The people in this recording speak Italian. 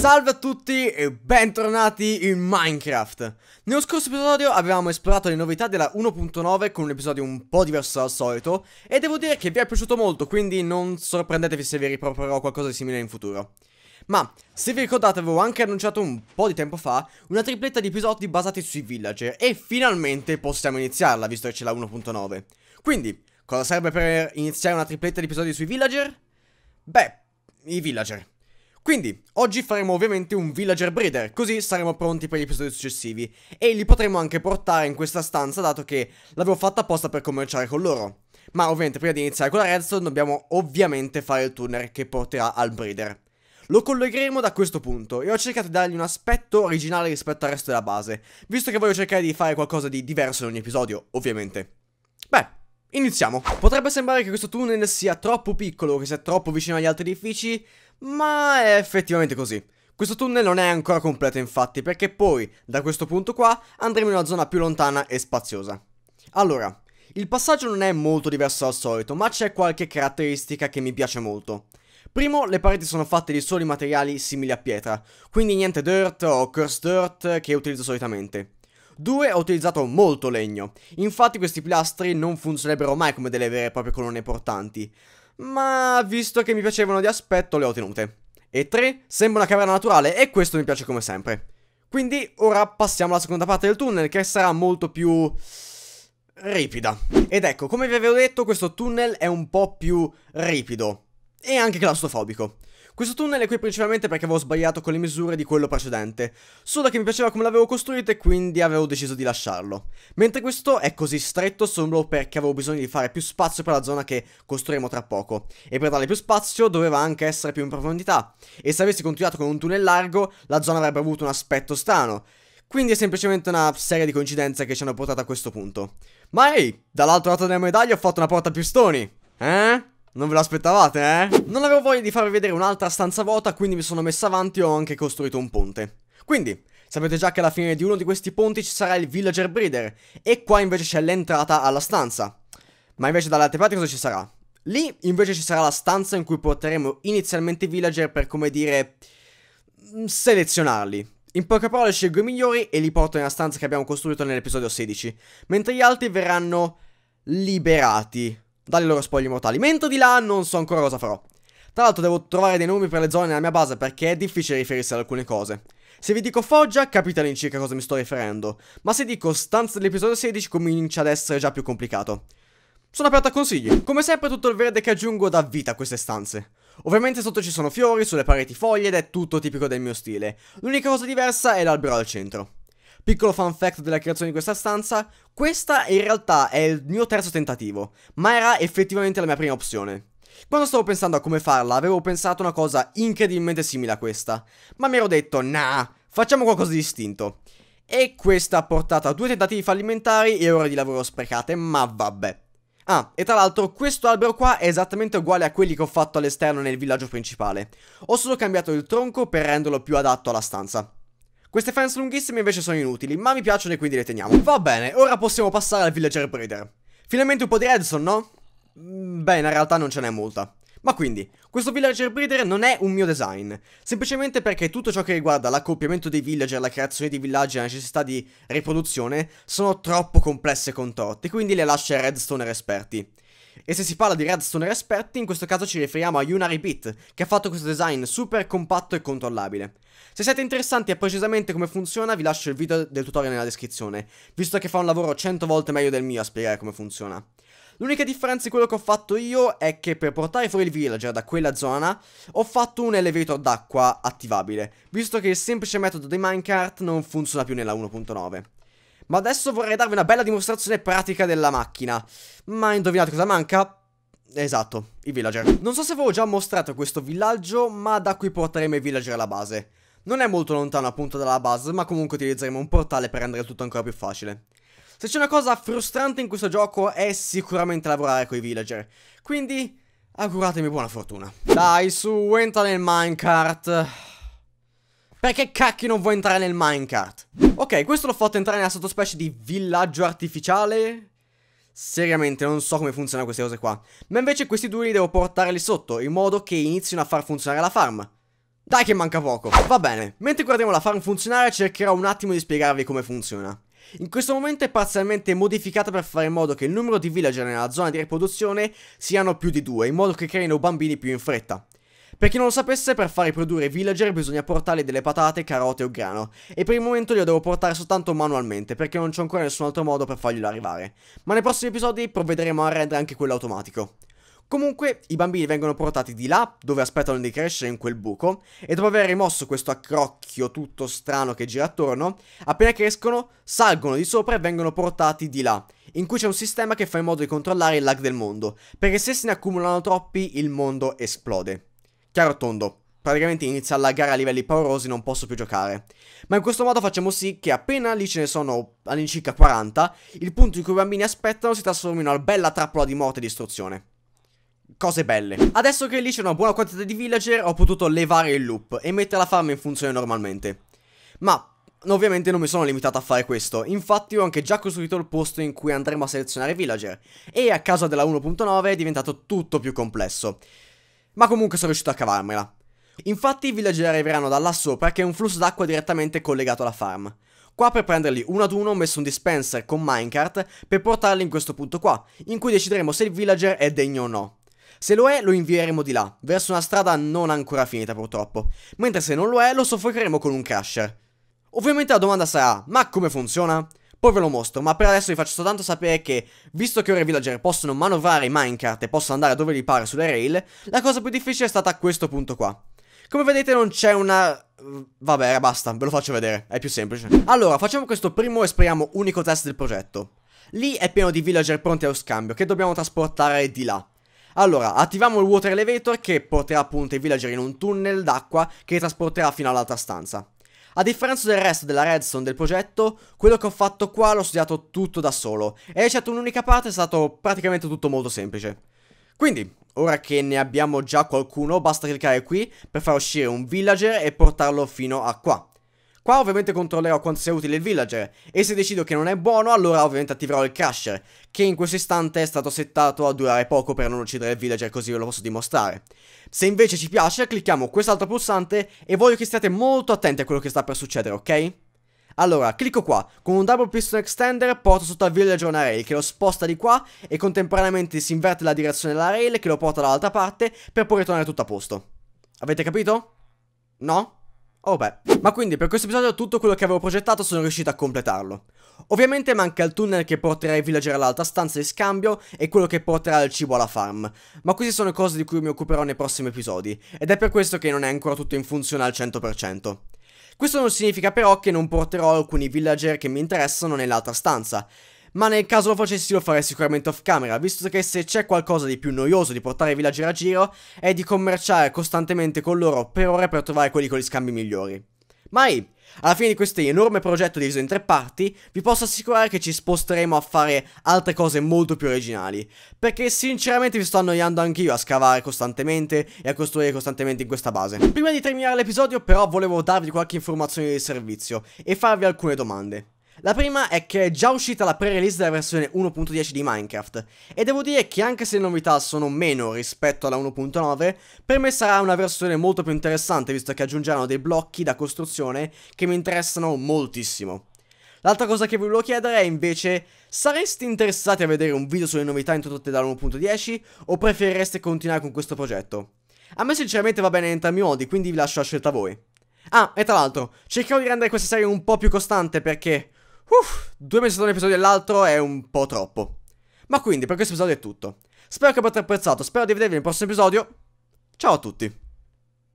Salve a tutti e bentornati in Minecraft Nello scorso episodio avevamo esplorato le novità della 1.9 con un episodio un po' diverso dal solito E devo dire che vi è piaciuto molto quindi non sorprendetevi se vi riproporrò qualcosa di simile in futuro ma, se vi ricordate avevo anche annunciato un po' di tempo fa una tripletta di episodi basati sui villager e finalmente possiamo iniziarla visto che c'è la 1.9 Quindi, cosa serve per iniziare una tripletta di episodi sui villager? Beh, i villager quindi, oggi faremo ovviamente un villager breeder, così saremo pronti per gli episodi successivi. E li potremo anche portare in questa stanza, dato che l'avevo fatta apposta per commerciare con loro. Ma ovviamente, prima di iniziare con la redstone, dobbiamo ovviamente fare il tuner che porterà al breeder. Lo collegheremo da questo punto e ho cercato di dargli un aspetto originale rispetto al resto della base, visto che voglio cercare di fare qualcosa di diverso in ogni episodio, ovviamente. Beh, iniziamo. Potrebbe sembrare che questo tunnel sia troppo piccolo, che sia troppo vicino agli altri edifici, ma è effettivamente così. Questo tunnel non è ancora completo infatti, perché poi, da questo punto qua, andremo in una zona più lontana e spaziosa. Allora, il passaggio non è molto diverso dal solito, ma c'è qualche caratteristica che mi piace molto. Primo, le pareti sono fatte di soli materiali simili a pietra, quindi niente dirt o curse dirt che utilizzo solitamente. Due, Ho utilizzato molto legno, infatti questi pilastri non funzionerebbero mai come delle vere e proprie colonne portanti, ma visto che mi piacevano di aspetto le ho tenute. E 3 sembra una caverna naturale e questo mi piace come sempre. Quindi ora passiamo alla seconda parte del tunnel che sarà molto più ripida. Ed ecco, come vi avevo detto, questo tunnel è un po' più ripido e anche claustrofobico. Questo tunnel è qui principalmente perché avevo sbagliato con le misure di quello precedente, solo che mi piaceva come l'avevo costruito e quindi avevo deciso di lasciarlo. Mentre questo è così stretto solo perché avevo bisogno di fare più spazio per la zona che costruiremo tra poco, e per dare più spazio doveva anche essere più in profondità, e se avessi continuato con un tunnel largo la zona avrebbe avuto un aspetto strano, quindi è semplicemente una serie di coincidenze che ci hanno portato a questo punto. Ma ehi, hey, dall'altro lato della medaglia ho fatto una porta a pistoni! Eh? Non ve l'aspettavate, eh? Non avevo voglia di farvi vedere un'altra stanza vuota, quindi mi sono messa avanti e ho anche costruito un ponte. Quindi, sapete già che alla fine di uno di questi ponti ci sarà il villager breeder, e qua invece c'è l'entrata alla stanza. Ma invece dalle altre parti cosa ci sarà? Lì invece ci sarà la stanza in cui porteremo inizialmente i villager per, come dire, mm, selezionarli. In poche parole scelgo i migliori e li porto nella stanza che abbiamo costruito nell'episodio 16, mentre gli altri verranno liberati dalle loro spoglie mortali. Mento di là non so ancora cosa farò. Tra l'altro devo trovare dei nomi per le zone nella mia base perché è difficile riferirsi ad alcune cose. Se vi dico Foggia, capite all'incirca cosa mi sto riferendo, ma se dico stanze dell'episodio 16 comincia ad essere già più complicato. Sono aperto a consigli, come sempre tutto il verde che aggiungo dà vita a queste stanze. Ovviamente sotto ci sono fiori, sulle pareti foglie ed è tutto tipico del mio stile. L'unica cosa diversa è l'albero al centro. Piccolo fun fact della creazione di questa stanza, questa in realtà è il mio terzo tentativo, ma era effettivamente la mia prima opzione. Quando stavo pensando a come farla, avevo pensato una cosa incredibilmente simile a questa, ma mi ero detto, nah, facciamo qualcosa di distinto. E questa ha portato a due tentativi fallimentari e ore di lavoro sprecate, ma vabbè. Ah, e tra l'altro questo albero qua è esattamente uguale a quelli che ho fatto all'esterno nel villaggio principale. Ho solo cambiato il tronco per renderlo più adatto alla stanza. Queste fans lunghissime invece sono inutili, ma mi piacciono e quindi le teniamo. Va bene, ora possiamo passare al villager breeder. Finalmente un po' di redstone, no? Mm, beh, in realtà non ce n'è molta. Ma quindi, questo villager breeder non è un mio design, semplicemente perché tutto ciò che riguarda l'accoppiamento dei villager, la creazione di villaggi e la necessità di riproduzione sono troppo complesse e contorte, quindi le lascio a redstone esperti. E se si parla di Redstone esperti, in questo caso ci riferiamo a Yuna Repeat, che ha fatto questo design super compatto e controllabile. Se siete interessati a precisamente come funziona, vi lascio il video del tutorial nella descrizione, visto che fa un lavoro 100 volte meglio del mio a spiegare come funziona. L'unica differenza di quello che ho fatto io è che per portare fuori il villager da quella zona ho fatto un elevator d'acqua attivabile, visto che il semplice metodo dei minecart non funziona più nella 1.9. Ma adesso vorrei darvi una bella dimostrazione pratica della macchina. Ma indovinate cosa manca? Esatto, i villager. Non so se avevo già mostrato questo villaggio, ma da qui porteremo i villager alla base. Non è molto lontano appunto dalla base, ma comunque utilizzeremo un portale per rendere tutto ancora più facile. Se c'è una cosa frustrante in questo gioco è sicuramente lavorare con i villager. Quindi, auguratemi buona fortuna. Dai, su, entra nel minecart. Perché cacchio non vuoi entrare nel minecart? Ok, questo l'ho fatto entrare nella sottospecie di villaggio artificiale. Seriamente, non so come funzionano queste cose qua. Ma invece questi due li devo portare lì sotto, in modo che inizino a far funzionare la farm. Dai che manca poco. Va bene, mentre guardiamo la farm funzionare cercherò un attimo di spiegarvi come funziona. In questo momento è parzialmente modificata per fare in modo che il numero di villager nella zona di riproduzione siano più di due, in modo che creino bambini più in fretta. Per chi non lo sapesse, per fare produrre i villager bisogna portargli delle patate, carote o grano, e per il momento glielo devo portare soltanto manualmente, perché non c'è ancora nessun altro modo per farglielo arrivare. Ma nei prossimi episodi provvederemo a rendere anche quello automatico. Comunque, i bambini vengono portati di là, dove aspettano di crescere in quel buco, e dopo aver rimosso questo accrocchio tutto strano che gira attorno, appena crescono, salgono di sopra e vengono portati di là, in cui c'è un sistema che fa in modo di controllare il lag del mondo, perché se se ne accumulano troppi il mondo esplode. Chiaro e tondo, praticamente inizia la gara a livelli paurosi, non posso più giocare. Ma in questo modo facciamo sì che appena lì ce ne sono all'incirca 40, il punto in cui i bambini aspettano si trasformi in una bella trappola di morte e distruzione. Cose belle. Adesso che lì c'è una buona quantità di villager, ho potuto levare il loop e mettere la farm in funzione normalmente. Ma... Ovviamente non mi sono limitato a fare questo, infatti ho anche già costruito il posto in cui andremo a selezionare villager e a causa della 1.9 è diventato tutto più complesso ma comunque sono riuscito a cavarmela. Infatti i villager arriveranno da là sopra che è un flusso d'acqua direttamente collegato alla farm. Qua per prenderli uno ad uno ho messo un dispenser con minecart per portarli in questo punto qua, in cui decideremo se il villager è degno o no. Se lo è lo invieremo di là, verso una strada non ancora finita purtroppo, mentre se non lo è lo soffocheremo con un crusher. Ovviamente la domanda sarà, ma come funziona? Poi ve lo mostro, ma per adesso vi faccio soltanto sapere che, visto che ora i villager possono manovrare i minecart e possono andare dove gli pare sulle rail, la cosa più difficile è stata questo punto qua. Come vedete non c'è una... Mm, vabbè, basta, ve lo faccio vedere, è più semplice. Allora, facciamo questo primo e speriamo unico test del progetto. Lì è pieno di villager pronti allo scambio, che dobbiamo trasportare di là. Allora, attiviamo il water elevator che porterà appunto i villager in un tunnel d'acqua che li trasporterà fino all'altra stanza. A differenza del resto della redstone del progetto, quello che ho fatto qua l'ho studiato tutto da solo, e eccetto un'unica parte è stato praticamente tutto molto semplice. Quindi, ora che ne abbiamo già qualcuno, basta cliccare qui per far uscire un villager e portarlo fino a qua. Qua ovviamente controllerò quanto sia utile il villager e se decido che non è buono allora ovviamente attiverò il crusher che in questo istante è stato settato a durare poco per non uccidere il villager così ve lo posso dimostrare. Se invece ci piace clicchiamo quest'altro pulsante e voglio che stiate molto attenti a quello che sta per succedere ok? Allora, clicco qua, con un double piston extender porto sotto al villager una rail che lo sposta di qua e contemporaneamente si inverte la direzione della rail che lo porta dall'altra parte per poi ritornare tutto a posto. Avete capito? No? Oh beh. Ma quindi per questo episodio tutto quello che avevo progettato sono riuscito a completarlo. Ovviamente manca il tunnel che porterà i villager all'altra stanza di scambio e quello che porterà il cibo alla farm, ma queste sono cose di cui mi occuperò nei prossimi episodi, ed è per questo che non è ancora tutto in funzione al 100%. Questo non significa però che non porterò alcuni villager che mi interessano nell'altra stanza, ma nel caso lo facessi lo farei sicuramente off camera, visto che se c'è qualcosa di più noioso di portare i villager a giro è di commerciare costantemente con loro per ore per trovare quelli con gli scambi migliori. Ma ehi, alla fine di questo enorme progetto diviso in tre parti, vi posso assicurare che ci sposteremo a fare altre cose molto più originali, perché sinceramente mi sto annoiando anch'io a scavare costantemente e a costruire costantemente in questa base. Prima di terminare l'episodio però volevo darvi qualche informazione di servizio e farvi alcune domande. La prima è che è già uscita la pre-release della versione 1.10 di Minecraft e devo dire che anche se le novità sono meno rispetto alla 1.9, per me sarà una versione molto più interessante visto che aggiungeranno dei blocchi da costruzione che mi interessano moltissimo. L'altra cosa che vi volevo chiedere è invece, sareste interessati a vedere un video sulle novità introdotte dalla 1.10 o preferireste continuare con questo progetto? A me sinceramente va bene in entrambi i modi, quindi vi lascio la scelta a voi. Ah, e tra l'altro, cercherò di rendere questa serie un po' più costante perché Uff, due mesi da un episodio all'altro è un po' troppo. Ma quindi, per questo episodio è tutto. Spero che abbiate apprezzato, spero di vedervi nel prossimo episodio. Ciao a tutti!